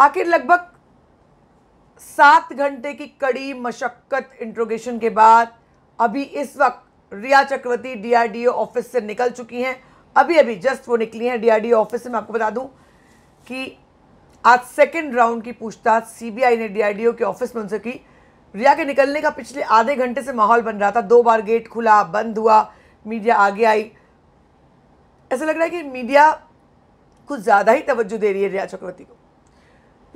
आखिर लगभग सात घंटे की कड़ी मशक्क़त इंट्रोगेशन के बाद अभी इस वक्त रिया चक्रवर्ती डीआरडीओ ऑफिस से निकल चुकी हैं अभी अभी जस्ट वो निकली हैं डीआरडीओ ऑफिस से मैं आपको बता दूं कि आज सेकंड राउंड की पूछताछ सीबीआई ने डीआरडीओ के ऑफिस में उनसे की रिया के निकलने का पिछले आधे घंटे से माहौल बन रहा था दो बार गेट खुला बंद हुआ मीडिया आगे आई ऐसा लग रहा है कि मीडिया कुछ ज़्यादा ही तवज्जो दे रही है रिया चक्रवर्ती को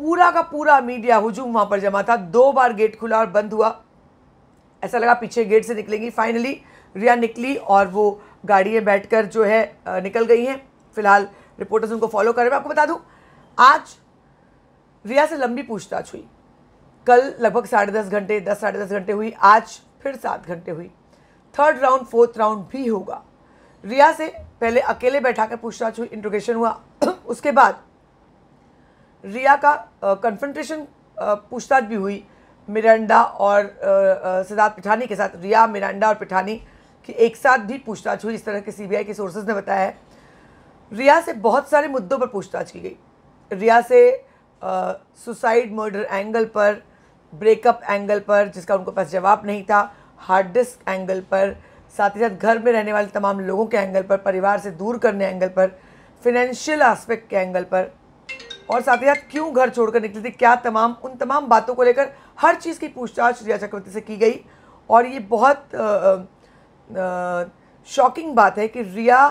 पूरा का पूरा मीडिया हुजूम वहाँ पर जमा था दो बार गेट खुला और बंद हुआ ऐसा लगा पीछे गेट से निकलेंगी फाइनली रिया निकली और वो गाड़ी में बैठकर जो है निकल गई हैं फिलहाल रिपोर्टर्स उनको फॉलो कर रहे हैं आपको बता दूं आज रिया से लंबी पूछताछ हुई कल लगभग साढ़े दस घंटे दस साढ़े दस घंटे हुई आज फिर सात घंटे हुई थर्ड राउंड फोर्थ राउंड भी होगा रिया से पहले अकेले बैठा कर पूछताछ हुई इंट्रोगेशन हुआ उसके बाद रिया का कन्फ्रंटेशन पूछताछ भी हुई मिरांडा और सिद्धार्थ पिठानी के साथ रिया मिरांडा और पिठानी की एक साथ भी पूछताछ हुई इस तरह के सीबीआई के सोर्सेज ने बताया है रिया से बहुत सारे मुद्दों पर पूछताछ की गई रिया से सुसाइड मर्डर एंगल पर ब्रेकअप एंगल पर जिसका उनको पास जवाब नहीं था हार्ड डिस्क एंगल पर साथ ही साथ घर में रहने वाले तमाम लोगों के एंगल पर परिवार से दूर करने एंगल पर फिनेंशियल आस्पेक्ट के एंगल पर और साथ ही साथ क्यों घर छोड़कर निकली थी क्या तमाम उन तमाम बातों को लेकर हर चीज़ की पूछताछ रिया चक्रवर्ती से की गई और ये बहुत शॉकिंग बात है कि रिया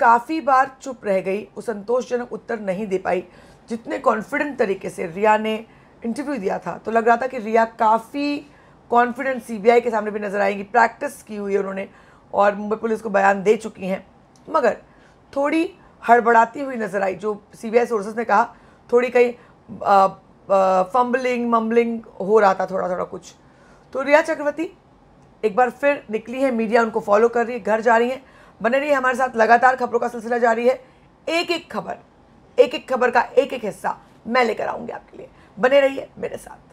काफ़ी बार चुप रह गई वो संतोषजनक उत्तर नहीं दे पाई जितने कॉन्फिडेंट तरीके से रिया ने इंटरव्यू दिया था तो लग रहा था कि रिया काफ़ी कॉन्फिडेंट सीबीआई के सामने भी नज़र आएंगी प्रैक्टिस की हुई है उन्होंने और मुंबई पुलिस को बयान दे चुकी हैं मगर थोड़ी हड़बड़ाती हुई नजर आई जो सीबीआई सोर्सेस ने कहा थोड़ी कहीं फम्बलिंग मम्बलिंग हो रहा था थोड़ा थोड़ा कुछ तो रिया चक्रवर्ती एक बार फिर निकली है मीडिया उनको फॉलो कर रही है घर जा रही है बने रही है हमारे साथ लगातार खबरों का सिलसिला जारी है एक एक खबर एक एक खबर का एक एक हिस्सा मैं लेकर आऊँगी आपके लिए बने रहिए मेरे साथ